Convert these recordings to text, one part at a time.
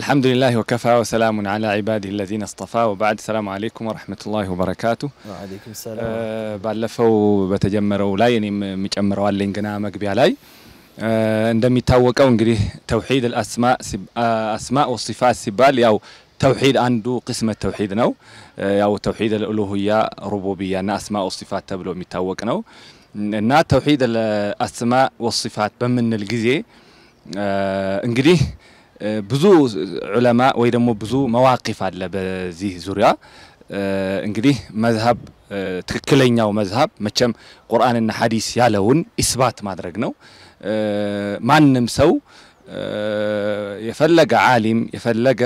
الحمد لله وكفى وسلام على عباده الذين اصطفى وبعد السلام عليكم ورحمة الله وبركاته وعليكم السلام آه بالفو بتجمروا لا يعني مجمروا اللي انقنا مقبي علي آه عندما يتوقعوا انقريه توحيد الأسماء سب... أسماء وصفات سبال أو توحيد عنده قسم التوحيد نو أو توحيد الألوهية ربوبية أن أسماء وصفات تبلو متوقع نو أن توحيد الأسماء والصفات بمن القزي آه انقريه بزو علماء ويدمو بزو مواقف على بزيه زوريا انجلي مذهب تكلينا ومذهب متشم قرآن حديث يالون إثبات ما درجناه ما نمسو يفلق عالم يفلق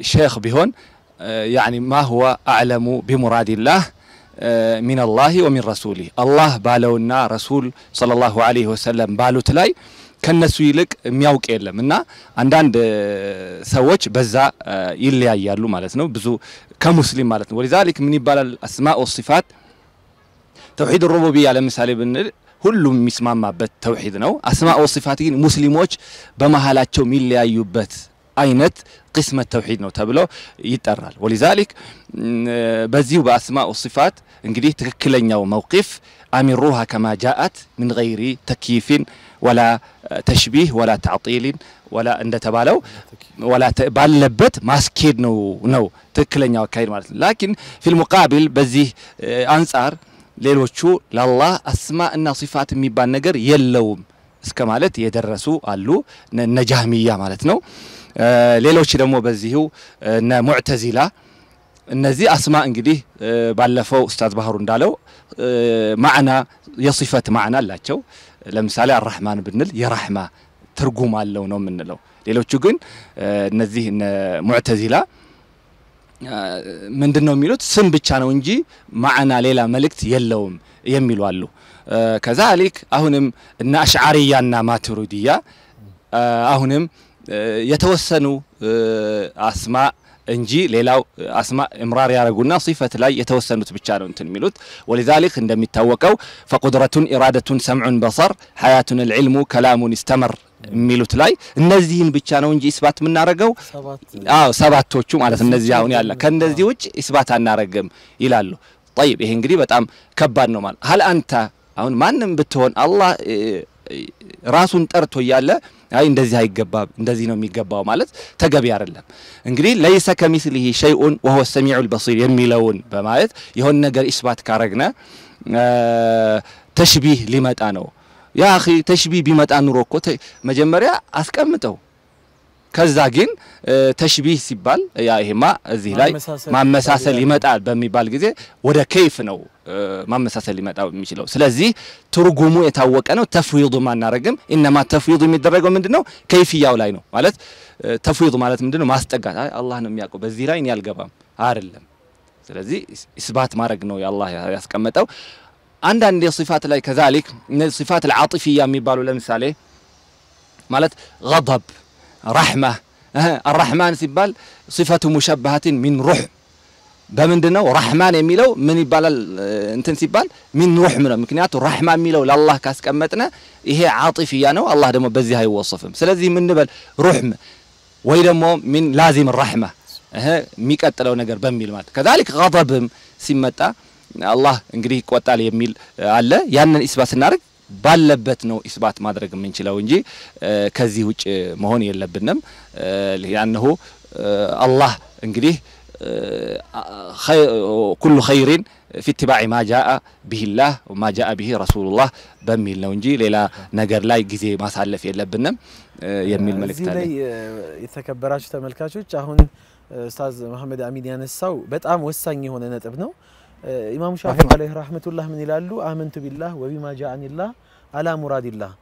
شيخ بهون يعني ما هو أعلم بمراد الله من الله ومن رسوله الله بالونا رسول صلى الله عليه وسلم بالوتلاي ከነሱ ይልቅ የሚያውቅ የለም እና አንዳንድ ሰዎች በዛ ይለያያሉ ማለት ነው። ብዙ ከሙስሊም ማለት ነው። ወሊዛሊክ ምን ይባላል? አስማ ሲፋት ተውሂድ ሩቡቢያ ለምሳሌ ብንል ሁሉም የሚስማማበት ተውሂድ ነው። አስማ ሲፋት ግን ሙስሊሞች በመሀላቸው የሚለያዩበት أينت قسم التوحيد نو تابلو يترال ولذلك بزيو بأسماء وصفات انجليه تككلن يو موقف أمروها كما جاءت من غير تكييف ولا تشبيه ولا تعطيل ولا عند تبالو ولا تبالبت ماسكيد نو نو تككلن يو كاير مالت لكن في المقابل بزيه أنصار ليلوشو لله أسماء النصفات مبان نقر يلوم እስከ ማለት የደረሱ አሉ፣ እነ ጃህሚያ ማለት ነው። ሌሎች ደግሞ በዚሁ እነ ሙዕተዚላ እነዚህ አስማ እንግዲህ ባለፈው ኡስታዝ ባህሩ እንዳለው ማዕና የሲፈት ማዕና አላቸው። ለምሳሌ አራህማን ብንል የራህማ ትርጉም አለው ነው የምንለው። ሌሎቹ ግን እነዚህ ሙዕተዚላ ምንድን ነው የሚሉት ስም ብቻ ነው እንጂ ማዕና ሌላ መልእክት የለውም የሚሉ አሉ። ከዛሊክ አሁንም እና አሽዓሪያና ማቱሪዲያ አሁንም የተወሰኑ አስማ እንጂ ሌላው አስማ እምራር ያደረጉና ሲፈት ላይ የተወሰኑት ብቻ ነው እንትን የሚሉት ወሊዛሊክ እንደሚታወቀው ፈቁድረቱን ኢራደቱን ሰምዑን በሰር ሀያቱን ልዕልሙ ከላሙን ይስተመር የሚሉት ላይ እነዚህን ብቻ ነው እንጂ ኢስባት የምናደርገው። አዎ ሰባቶቹ ማለት እነዚህ አሁን ያለ ከእነዚህ ውጭ ኢስባት አናረግም ይላሉ። ጠይብ ይሄ እንግዲህ በጣም ከባድ ነው ማለት ሀል አንተ አሁን ማንም ብትሆን አላህ ራሱን ጠርቶ እያለ አይ እንደዚህ አይገባ እንደዚህ ነው የሚገባው ማለት ተገቢ አይደለም። እንግዲህ ለይሰ ከሚስሊሂ ሸይኡን ወሆ ሰሚዑል በሲር የሚለውን በማለት የሆነ ነገር ኢስባት ካረግነ ተሽቢህ ሊመጣ ነው። ያ አኺ ተሽቢህ ቢመጣ ኑሮ እኮ መጀመሪያ አስቀምጠው كذا جين تشبيه سبال يا هما زيلاي ما مساس اللي مات على بمي بالجزء وده كيف نو ما مساس اللي مات مشيلو سلزي ترجمه يتوقع إنه تفويض ما نرجم إنما تفويض من درجة من دنو كيف يا ولاينو مالت تفويض مالت من دنو ما استقعد الله نمياكو بس زيلاي إني الجبام عارلم سلزي إثبات ما رجنو يا الله يا سكمتو عندنا الصفات لا كذلك الصفات العاطفية مي بالو لمثاله مالت غضب ረሕማ አራሕማን ሲባል ሲፈቱ ሙሸባሃትን ሚን ሩሕ በምንድነው ነው ራሕማን የሚለው ምን ይባላል? እንትን ሲባል ሚን ሩሕ ነው። ምክንያቱ ራሕማ የሚለው ለአላህ ካስቀመጥነ ይሄ ዓጢፍያ ነው። አላህ ደግሞ በዚህ አይወሰፍም። ስለዚህ ምንበል ሩሕም ወይ ደግሞ ሚን ላዚም ራሕማ የሚቀጥለው ነገር በሚል ማለት ከዛሊክ ገضብም ሲመጣ አላህ እንግዲህ ይቆጣል የሚል አለ። ያንን ኢስባት ስናደርግ ባለበት ነው ኢስባት ማድረግ የምንችለው እንጂ ከዚህ ውጭ መሆን የለብንም። ያንሁ አላህ እንግዲህ ኩሉ ኸይሪን ፊ ኢትባዕ ማ ጃአ ቢሂላህ ወማ ረሱሉላህ በሚል ነው እንጂ ሌላ ነገር ላይ ጊዜ ማሳለፍ የለብንም የሚል መልእክት አለ። የተከበራችሁ ተመልካቾች አሁን ኡስታዝ መሐመድ አሚን ያነሳው በጣም ወሳኝ የሆነ ነጥብ ነው። ኢማሙ ሻፊ አለይሂ ረህመቱላህ ምን ይላሉ? አመንቱ ቢላህ ወቢማ ጃአኒላህ አላ ሙራዲላህ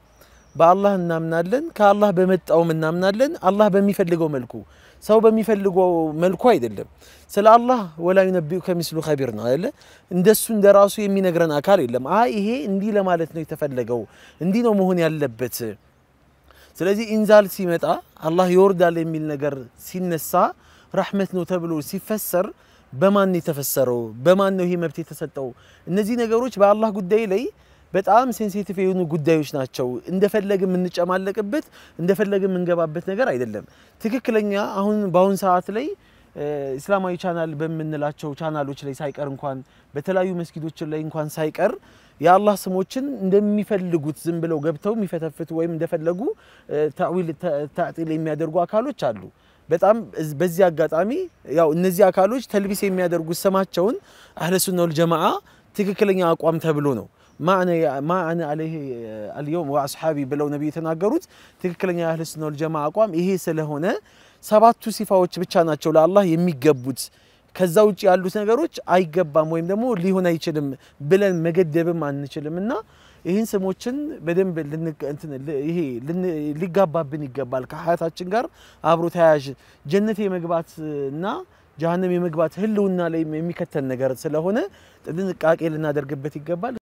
በአላህ እናምናለን፣ ከአላህ በመጣውም እናምናለን። አላህ በሚፈልገው መልኩ ሰው በሚፈልገው መልኩ አይደለም። ስለ አላህ ወላ ዩነቢኡ ከሚስሉ ኸቢር ነው አይደለ? እንደሱ እንደ ራሱ የሚነግረን አካል የለም። አ ይሄ እንዲህ ለማለት ነው የተፈለገው፣ እንዲህ ነው መሆን ያለበት። ስለዚህ ኢንዛል ሲመጣ አላህ ይወርዳል የሚል ነገር ሲነሳ ራሕመት ነው ተብሎ ሲፈሰር በማን የተፈሰረው? በማን ነው ይሄ መብት የተሰጠው? እነዚህ ነገሮች በአላህ ጉዳይ ላይ በጣም ሴንሲቲቭ የሆኑ ጉዳዮች ናቸው። እንደፈለግ የምንጨማለቅበት እንደፈለግ የምንገባበት ነገር አይደለም። ትክክለኛ አሁን በአሁን ሰዓት ላይ እስላማዊ ቻናል በምንላቸው ቻናሎች ላይ ሳይቀር እንኳን በተለያዩ መስጊዶች ላይ እንኳን ሳይቀር የአላህ ስሞችን እንደሚፈልጉት ዝም ብለው ገብተው የሚፈተፍቱ ወይም እንደፈለጉ ታዊል ታዕጢል የሚያደርጉ አካሎች አሉ። በጣም በዚህ አጋጣሚ ያው እነዚህ አካሎች ተልቢስ የሚያደርጉት ስማቸውን አህለ ሱና ወል ትክክለኛ አቋም ተብሎ ነው። ማአነ አነ አለይህ አልየውም ወአስሓቢ ብለው ነቢይ የተናገሩት ትክክለኛ የአህለ ሱና ወል አቋም ይሄ ስለሆነ ሰባቱ ሲፋዎች ብቻ ናቸው ለአላህ የሚገቡት። ከዛ ውጭ ያሉት ነገሮች አይገባም ወይም ደግሞ ሊሆን አይችልም ብለን መገደብም አንችልም እና ይህን ስሞችን በደንብ ሊጋባብን ይገባል። ከሀያታችን ጋር አብሮ ተያያዥ ጀነት የመግባት እና ጀሀነም የመግባት ህልውና ላይ የሚከተል ነገር ስለሆነ ጥንቃቄ ልናደርግበት ይገባል።